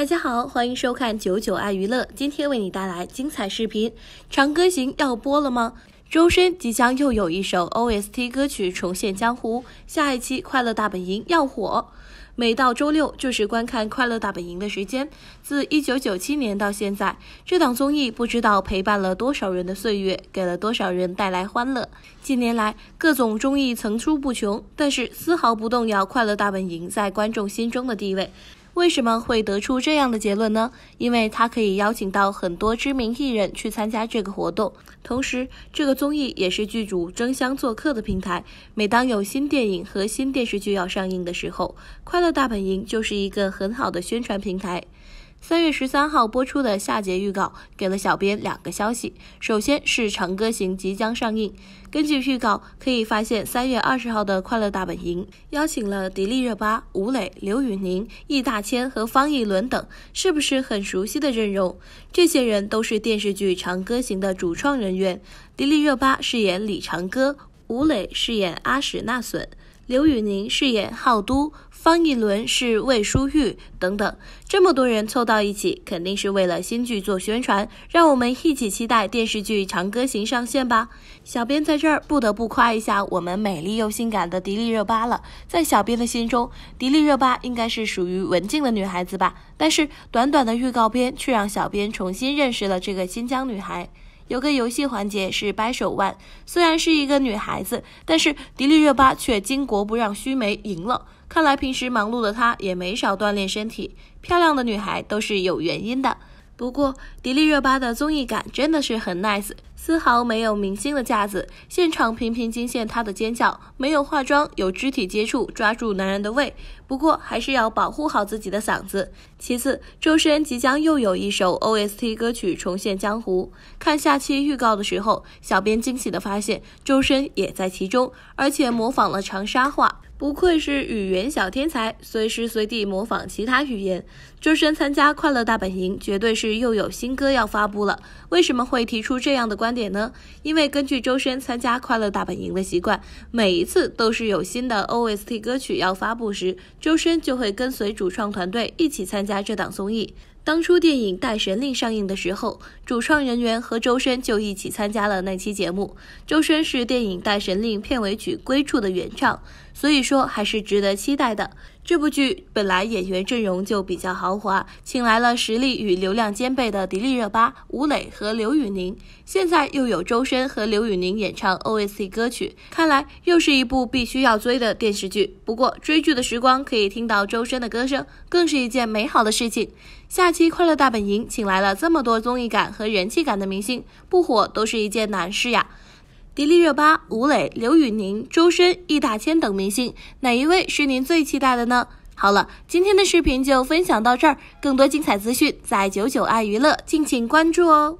大家好，欢迎收看九九爱娱乐，今天为你带来精彩视频。《长歌行》要播了吗？周深即将又有一首 OST 歌曲重现江湖。下一期《快乐大本营》要火。每到周六就是观看《快乐大本营》的时间。自一九九七年到现在，这档综艺不知道陪伴了多少人的岁月，给了多少人带来欢乐。近年来，各种综艺层出不穷，但是丝毫不动摇《快乐大本营》在观众心中的地位。为什么会得出这样的结论呢？因为他可以邀请到很多知名艺人去参加这个活动，同时这个综艺也是剧组争相做客的平台。每当有新电影和新电视剧要上映的时候，《快乐大本营》就是一个很好的宣传平台。三月十三号播出的下节预告给了小编两个消息，首先是《长歌行》即将上映。根据预告可以发现，三月二十号的《快乐大本营》邀请了迪丽热巴、吴磊、刘宇宁、易大千和方逸伦等，是不是很熟悉的阵容？这些人都是电视剧《长歌行》的主创人员。迪丽热巴饰演李长歌，吴磊饰演阿史那隼。刘宇宁饰演浩都，方逸伦是魏淑玉等等，这么多人凑到一起，肯定是为了新剧做宣传。让我们一起期待电视剧《长歌行》上线吧！小编在这儿不得不夸一下我们美丽又性感的迪丽热巴了。在小编的心中，迪丽热巴应该是属于文静的女孩子吧？但是短短的预告片却让小编重新认识了这个新疆女孩。有个游戏环节是掰手腕，虽然是一个女孩子，但是迪丽热巴却巾帼不让须眉，赢了。看来平时忙碌的她也没少锻炼身体，漂亮的女孩都是有原因的。不过，迪丽热巴的综艺感真的是很 nice，丝毫没有明星的架子。现场频频惊现她的尖叫，没有化妆，有肢体接触，抓住男人的胃。不过，还是要保护好自己的嗓子。其次，周深即将又有一首 OST 歌曲重现江湖。看下期预告的时候，小编惊喜的发现，周深也在其中，而且模仿了长沙话。不愧是语言小天才，随时随地模仿其他语言。周深参加快乐大本营，绝对是又有新歌要发布了。为什么会提出这样的观点呢？因为根据周深参加快乐大本营的习惯，每一次都是有新的 OST 歌曲要发布时，周深就会跟随主创团队一起参加这档综艺。当初电影《大神令》上映的时候，主创人员和周深就一起参加了那期节目。周深是电影《大神令》片尾曲《归处》的原唱，所以说还是值得期待的。这部剧本来演员阵容就比较豪华，请来了实力与流量兼备的迪丽热巴、吴磊和刘宇宁，现在又有周深和刘宇宁演唱 O S C 歌曲，看来又是一部必须要追的电视剧。不过追剧的时光可以听到周深的歌声，更是一件美好的事情。下期《快乐大本营》请来了这么多综艺感和人气感的明星，不火都是一件难事呀。迪丽热巴、吴磊、刘宇宁、周深、易大千等明星，哪一位是您最期待的呢？好了，今天的视频就分享到这儿，更多精彩资讯在九九爱娱乐，敬请关注哦。